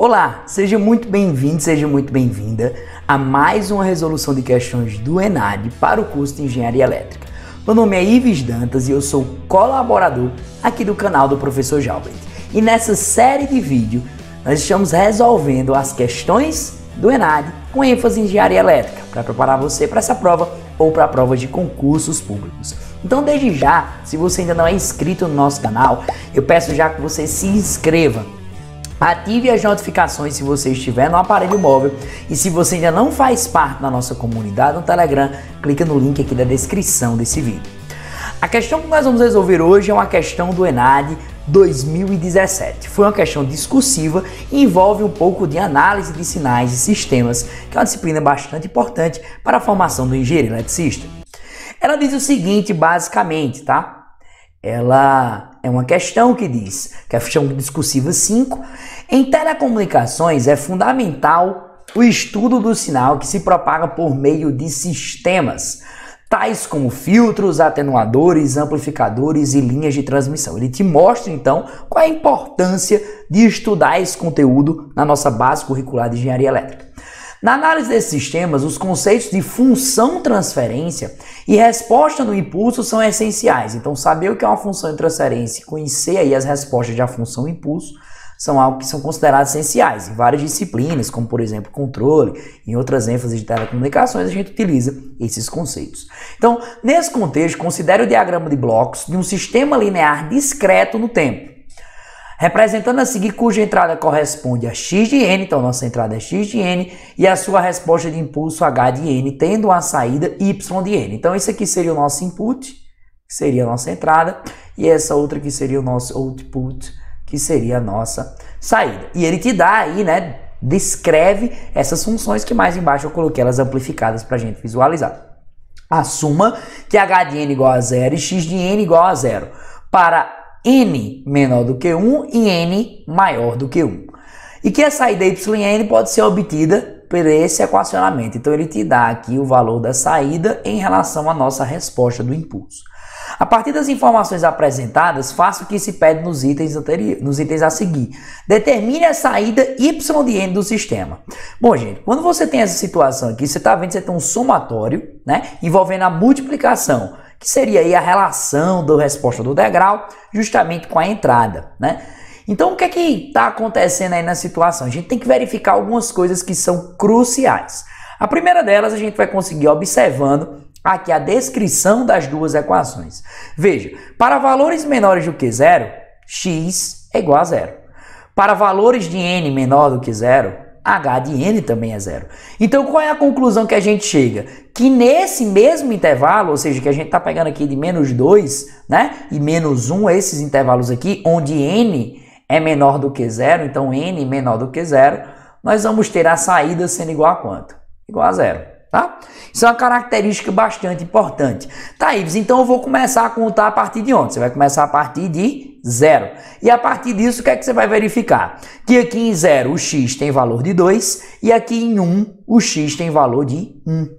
Olá, seja muito bem-vindo, seja muito bem-vinda a mais uma resolução de questões do ENAD para o curso de Engenharia Elétrica. Meu nome é Ives Dantas e eu sou colaborador aqui do canal do Professor Jalbert. E nessa série de vídeo nós estamos resolvendo as questões do ENAD com ênfase em Engenharia Elétrica para preparar você para essa prova ou para provas de concursos públicos. Então, desde já, se você ainda não é inscrito no nosso canal, eu peço já que você se inscreva Ative as notificações se você estiver no aparelho móvel e se você ainda não faz parte da nossa comunidade no Telegram, clica no link aqui da descrição desse vídeo. A questão que nós vamos resolver hoje é uma questão do ENAD 2017. Foi uma questão discursiva e envolve um pouco de análise de sinais e sistemas, que é uma disciplina bastante importante para a formação do engenheiro eletricista. Ela diz o seguinte, basicamente, tá? Ela é uma questão que diz, questão é discursiva 5. Em telecomunicações é fundamental o estudo do sinal que se propaga por meio de sistemas, tais como filtros, atenuadores, amplificadores e linhas de transmissão. Ele te mostra então qual é a importância de estudar esse conteúdo na nossa base curricular de engenharia elétrica. Na análise desses sistemas, os conceitos de função transferência e resposta no impulso são essenciais. Então, saber o que é uma função de transferência e conhecer aí as respostas de a função impulso são algo que são considerados essenciais em várias disciplinas, como por exemplo controle, em outras ênfases de telecomunicações, a gente utiliza esses conceitos. Então, nesse contexto, considere o diagrama de blocos de um sistema linear discreto no tempo representando a seguir cuja entrada corresponde a x de n, então nossa entrada é x de n, e a sua resposta de impulso h de n, tendo a saída y de n. Então isso aqui seria o nosso input, que seria a nossa entrada, e essa outra que seria o nosso output, que seria a nossa saída. E ele te dá aí, né, descreve essas funções que mais embaixo eu coloquei elas amplificadas para a gente visualizar. Assuma que h de n igual a zero e x de n igual a zero. Para n menor do que 1 e n maior do que 1. E que a saída yn pode ser obtida por esse equacionamento. Então ele te dá aqui o valor da saída em relação à nossa resposta do impulso. A partir das informações apresentadas, faça o que se pede nos itens, anterior, nos itens a seguir. Determine a saída y de n do sistema. Bom, gente, quando você tem essa situação aqui, você está vendo que você tem um somatório né, envolvendo a multiplicação que seria aí a relação da resposta do degrau justamente com a entrada, né? Então, o que é que está acontecendo aí na situação? A gente tem que verificar algumas coisas que são cruciais. A primeira delas a gente vai conseguir observando aqui a descrição das duas equações. Veja, para valores menores do que zero, x é igual a zero. Para valores de n menor do que zero, H de N também é zero. Então, qual é a conclusão que a gente chega? Que nesse mesmo intervalo, ou seja, que a gente está pegando aqui de menos 2 né, e menos 1, esses intervalos aqui, onde N é menor do que zero, então N menor do que zero, nós vamos ter a saída sendo igual a quanto? Igual a zero, tá? Isso é uma característica bastante importante. Tá, Ives, então eu vou começar a contar a partir de onde? Você vai começar a partir de zero. E a partir disso, o que é que você vai verificar? Que aqui em zero o x tem valor de 2 e aqui em 1 o x tem valor de 1.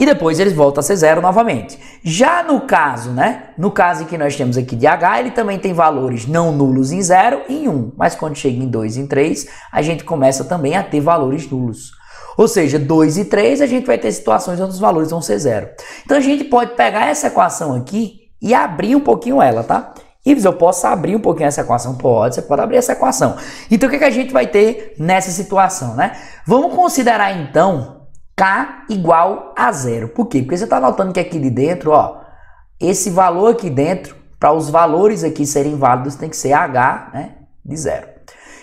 E depois eles voltam a ser zero novamente. Já no caso, né? No caso em que nós temos aqui de h, ele também tem valores não nulos em zero e em 1. Mas quando chega em 2 e em 3, a gente começa também a ter valores nulos. Ou seja, 2 e 3 a gente vai ter situações onde os valores vão ser zero. Então a gente pode pegar essa equação aqui e abrir um pouquinho ela, tá? Ives, eu posso abrir um pouquinho essa equação? Pode, você pode abrir essa equação. Então, o que, é que a gente vai ter nessa situação, né? Vamos considerar, então, K igual a zero. Por quê? Porque você está notando que aqui de dentro, ó, esse valor aqui dentro, para os valores aqui serem válidos, tem que ser H, né, de zero.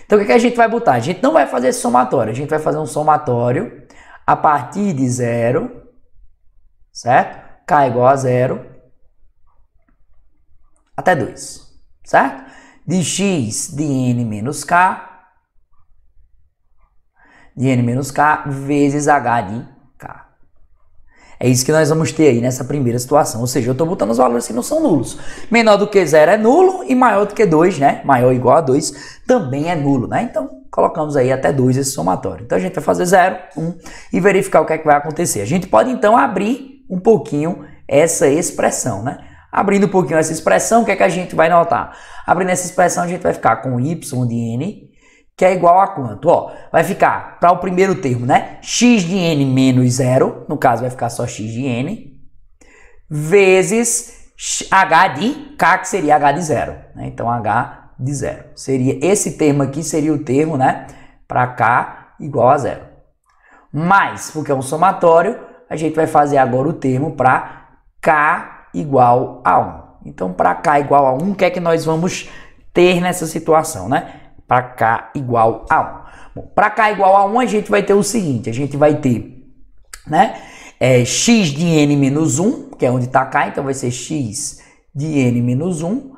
Então, o que, é que a gente vai botar? A gente não vai fazer esse somatório. A gente vai fazer um somatório a partir de zero, certo? K igual a zero até 2, certo? De x de n menos k, de n menos k vezes h de k. É isso que nós vamos ter aí nessa primeira situação. Ou seja, eu estou botando os valores que não são nulos. Menor do que zero é nulo e maior do que 2, né? Maior ou igual a 2 também é nulo, né? Então, colocamos aí até 2 esse somatório. Então, a gente vai fazer 0, 1 um, e verificar o que é que vai acontecer. A gente pode, então, abrir um pouquinho essa expressão, né? Abrindo um pouquinho essa expressão, o que é que a gente vai notar? Abrindo essa expressão, a gente vai ficar com y de n, que é igual a quanto? Ó, vai ficar para o primeiro termo, né? x de n menos zero, no caso vai ficar só x de n, vezes h de k, que seria h de zero. Né? Então, h de zero. Seria esse termo aqui, seria o termo, né? Para k igual a zero. Mais, porque é um somatório, a gente vai fazer agora o termo para k igual a 1. Então, para K igual a 1, o que é que nós vamos ter nessa situação, né? Para K igual a 1. Para K igual a 1, a gente vai ter o seguinte, a gente vai ter, né? É, x de n menos 1, que é onde está K, então vai ser x de n menos 1.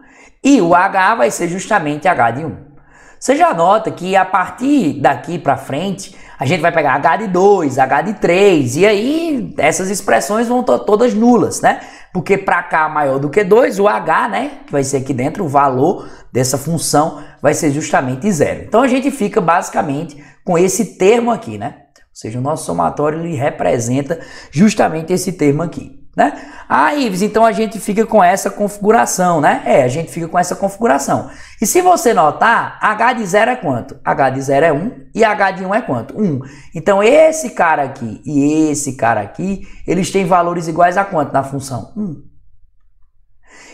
E o H vai ser justamente H de 1. Você já nota que a partir daqui para frente, a gente vai pegar H de 2, H de 3, e aí essas expressões vão todas nulas, né? porque para k maior do que 2, o h, né, que vai ser aqui dentro, o valor dessa função vai ser justamente zero. Então a gente fica basicamente com esse termo aqui, né? Ou seja, o nosso somatório ele representa justamente esse termo aqui. Né? Ah, Ives, então a gente fica com essa configuração, né? É, a gente fica com essa configuração. E se você notar, H de 0 é quanto? H de 0 é 1 e H de 1 é quanto? 1. Então esse cara aqui e esse cara aqui, eles têm valores iguais a quanto na função? 1.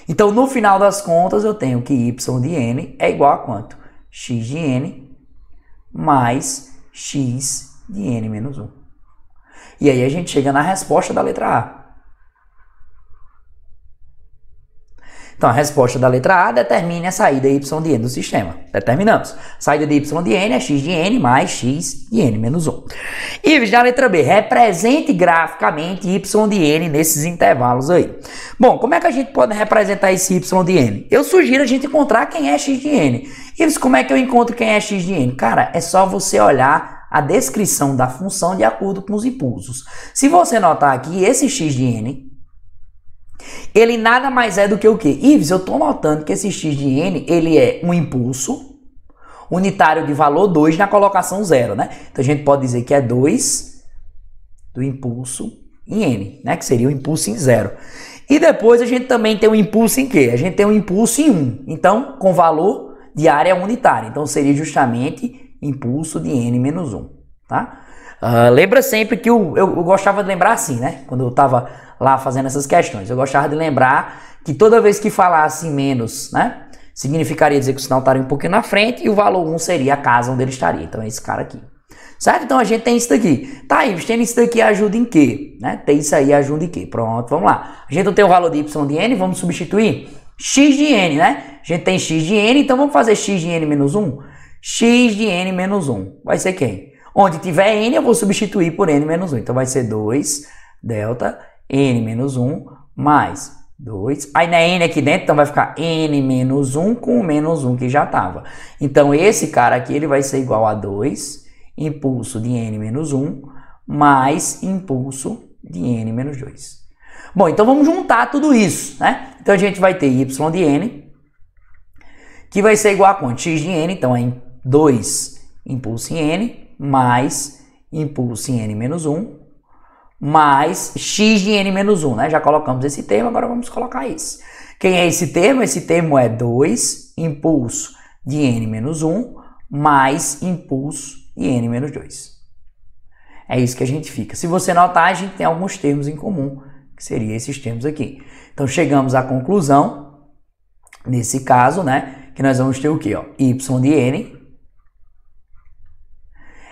Então no final das contas eu tenho que Y de N é igual a quanto? X de N mais X de N menos 1. E aí a gente chega na resposta da letra A. Então a resposta da letra A determina a saída y de n do sistema. Determinamos. Saída de y de n é x de n mais x de n menos 1. E já a letra B, represente graficamente y de n nesses intervalos aí. Bom, como é que a gente pode representar esse y de n? Eu sugiro a gente encontrar quem é x de n. E como é que eu encontro quem é x de n? Cara, é só você olhar a descrição da função de acordo com os impulsos. Se você notar aqui, esse x de n ele nada mais é do que o que? Ives, eu estou notando que esse x de n ele é um impulso unitário de valor 2 na colocação zero, né? Então a gente pode dizer que é 2 do impulso em n, né? Que seria o impulso em zero. E depois a gente também tem um impulso em quê? A gente tem um impulso em 1. Um, então, com valor de área unitária. Então, seria justamente impulso de n menos 1, tá? Uh, lembra sempre que eu, eu gostava de lembrar assim, né? Quando eu estava lá fazendo essas questões. Eu gostava de lembrar que toda vez que falasse menos, né? Significaria dizer que o sinal estaria um pouquinho na frente e o valor 1 seria a casa onde ele estaria. Então é esse cara aqui. Certo? Então a gente tem isso daqui. Tá aí, tem isso daqui ajuda em quê? Né? Tem isso aí ajuda em quê? Pronto, vamos lá. A gente não tem o valor de y de n, vamos substituir x de n, né? A gente tem x de n, então vamos fazer x de n menos 1? x de n menos 1 vai ser quem? Onde tiver n, eu vou substituir por n menos 1. Então vai ser 2 delta n menos 1 mais 2. Aí não é n aqui dentro, então vai ficar n menos 1 com o menos 1 que já estava. Então esse cara aqui ele vai ser igual a 2, impulso de n menos 1, mais impulso de n menos 2. Bom, então vamos juntar tudo isso, né? Então a gente vai ter y de n, que vai ser igual a quanto? x de n, então é 2 impulso em n, mais impulso em n menos 1, mais x de n menos 1, né? Já colocamos esse termo, agora vamos colocar isso. Quem é esse termo? Esse termo é 2 impulso de n menos 1 mais impulso de n menos 2. É isso que a gente fica. Se você notar, a gente tem alguns termos em comum, que seriam esses termos aqui. Então chegamos à conclusão, nesse caso, né? Que nós vamos ter o quê? Ó, y de n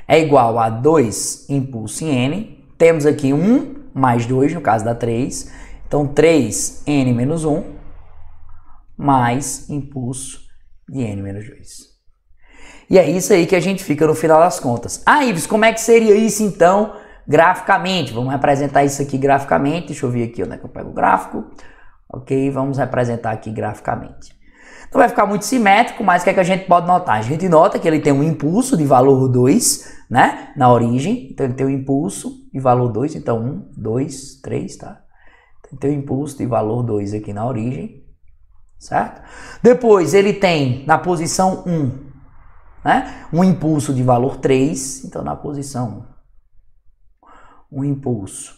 é igual a 2 impulso em n temos aqui 1 mais 2, no caso dá 3. Então, 3n menos 1 mais impulso de n menos 2. E é isso aí que a gente fica no final das contas. Ah, Ives, como é que seria isso então graficamente? Vamos representar isso aqui graficamente. Deixa eu ver aqui onde é que eu pego o gráfico. Ok, vamos representar aqui graficamente. Não vai ficar muito simétrico, mas o que, é que a gente pode notar? A gente nota que ele tem um impulso de valor 2, né? Na origem. Então ele tem um impulso de valor 2. Então 1, 2, 3, tá? Então, tem um impulso de valor 2 aqui na origem. Certo? Depois ele tem na posição 1, um, né? Um impulso de valor 3. Então na posição 1, um, um impulso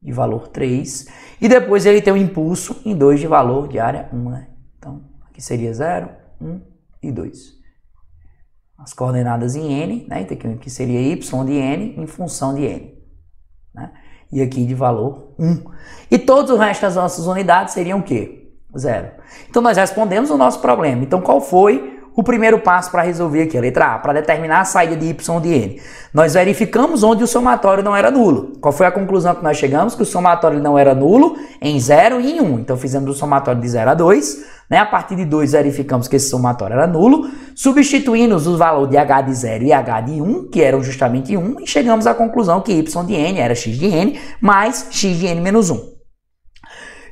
de valor 3. E depois ele tem um impulso em 2 de valor de área 1, né? Então que seria 0, 1 e 2. As coordenadas em n, né? que seria y de n em função de n. Né? E aqui de valor 1. E todos os restos das nossas unidades seriam o quê? 0. Então nós respondemos o nosso problema. Então qual foi o primeiro passo para resolver aqui? A letra A, para determinar a saída de y de n. Nós verificamos onde o somatório não era nulo. Qual foi a conclusão que nós chegamos? Que o somatório não era nulo em 0 e em 1. Um. Então fizemos o somatório de 0 a 2 né? A partir de 2, verificamos que esse somatório era nulo, substituímos os valores de h de 0 e h de 1, um, que eram justamente 1, um, e chegamos à conclusão que y de n era x de n mais x de n menos 1.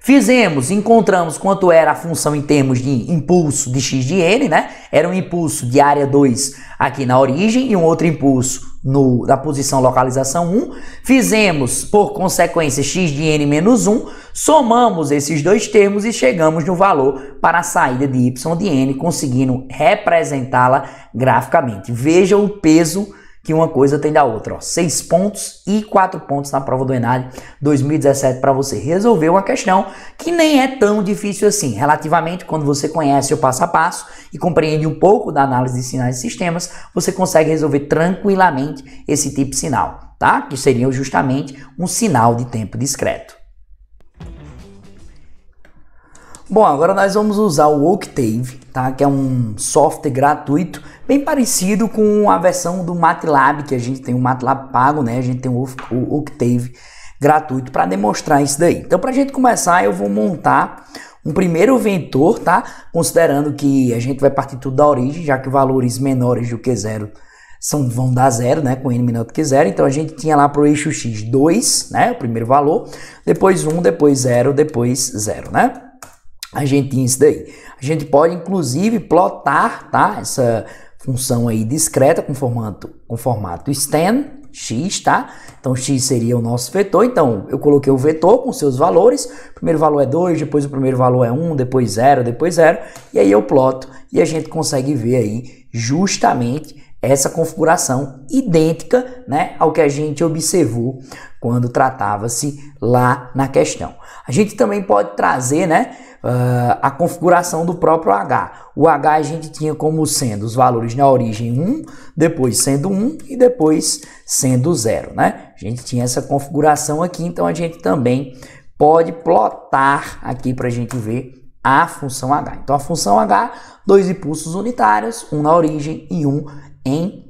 Fizemos, encontramos quanto era a função em termos de impulso de x de n, né? Era um impulso de área 2 aqui na origem e um outro impulso no, da posição localização 1, fizemos por consequência x de n menos 1, somamos esses dois termos e chegamos no valor para a saída de y de n, conseguindo representá-la graficamente. Veja o peso que uma coisa tem da outra. 6 Seis pontos e quatro pontos na prova do Enad 2017 para você resolver uma questão que nem é tão difícil assim, relativamente quando você conhece o passo a passo e compreende um pouco da análise de sinais e sistemas, você consegue resolver tranquilamente esse tipo de sinal, tá? Que seria justamente um sinal de tempo discreto. Bom, agora nós vamos usar o Octave, tá? que é um software gratuito, bem parecido com a versão do MATLAB, que a gente tem o MATLAB pago, né? A gente tem o Octave gratuito para demonstrar isso daí. Então, para a gente começar, eu vou montar um primeiro vetor, tá? Considerando que a gente vai partir tudo da origem, já que valores menores do que zero são, vão dar zero, né, com n menor do que zero. Então a gente tinha lá para o eixo x 2, né, o primeiro valor, depois 1, um, depois 0, depois 0, né? A gente tinha isso daí. A gente pode inclusive plotar, tá, essa função aí discreta com formato, com formato stem, x, tá? Então x seria o nosso vetor. Então eu coloquei o vetor com seus valores. O primeiro valor é 2, depois o primeiro valor é 1, um, depois 0, depois 0. E aí eu ploto e a gente consegue ver aí justamente essa configuração idêntica né, ao que a gente observou quando tratava-se lá na questão. A gente também pode trazer né, uh, a configuração do próprio H. O H a gente tinha como sendo os valores na né, origem 1, depois sendo 1 e depois sendo 0. Né? A gente tinha essa configuração aqui, então a gente também pode plotar aqui para a gente ver a função H. Então, a função H, dois impulsos unitários, um na origem e um em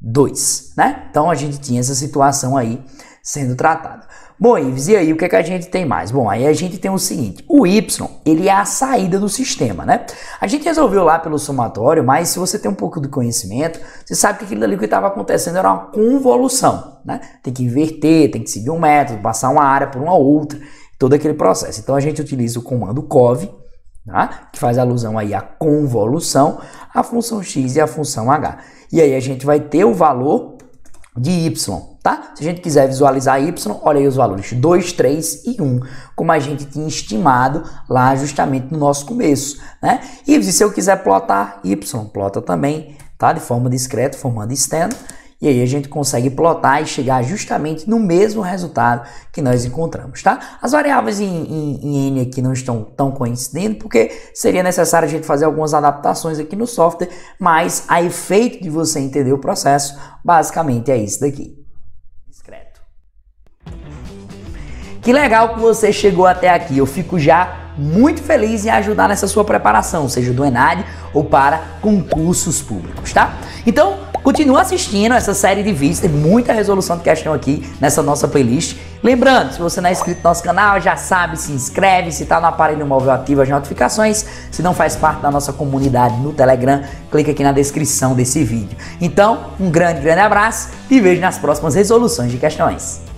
2, né? Então a gente tinha essa situação aí sendo tratada. Bom, Ives, e aí o que, é que a gente tem mais? Bom, aí a gente tem o seguinte, o Y, ele é a saída do sistema, né? A gente resolveu lá pelo somatório, mas se você tem um pouco de conhecimento, você sabe que aquilo ali que estava acontecendo era uma convolução, né? Tem que inverter, tem que seguir um método, passar uma área por uma outra, todo aquele processo. Então a gente utiliza o comando cov, Tá? que faz alusão aí à convolução, a função x e a função h. E aí a gente vai ter o valor de y, tá? Se a gente quiser visualizar y, olha aí os valores 2, 3 e 1, como a gente tinha estimado lá justamente no nosso começo, né? E se eu quiser plotar y, plota também, tá? De forma discreta, formando externo. E aí a gente consegue plotar e chegar justamente no mesmo resultado que nós encontramos, tá? As variáveis em, em, em N aqui não estão tão coincidindo porque seria necessário a gente fazer algumas adaptações aqui no software, mas a efeito de você entender o processo, basicamente é isso daqui. Discreto. Que legal que você chegou até aqui. Eu fico já muito feliz em ajudar nessa sua preparação, seja do Enad ou para concursos públicos, tá? Então, continua assistindo essa série de vídeos, tem muita resolução de questão aqui nessa nossa playlist. Lembrando, se você não é inscrito no nosso canal, já sabe, se inscreve, se está no aparelho móvel ativa as notificações, se não faz parte da nossa comunidade no Telegram, clica aqui na descrição desse vídeo. Então, um grande, grande abraço e vejo nas próximas resoluções de questões.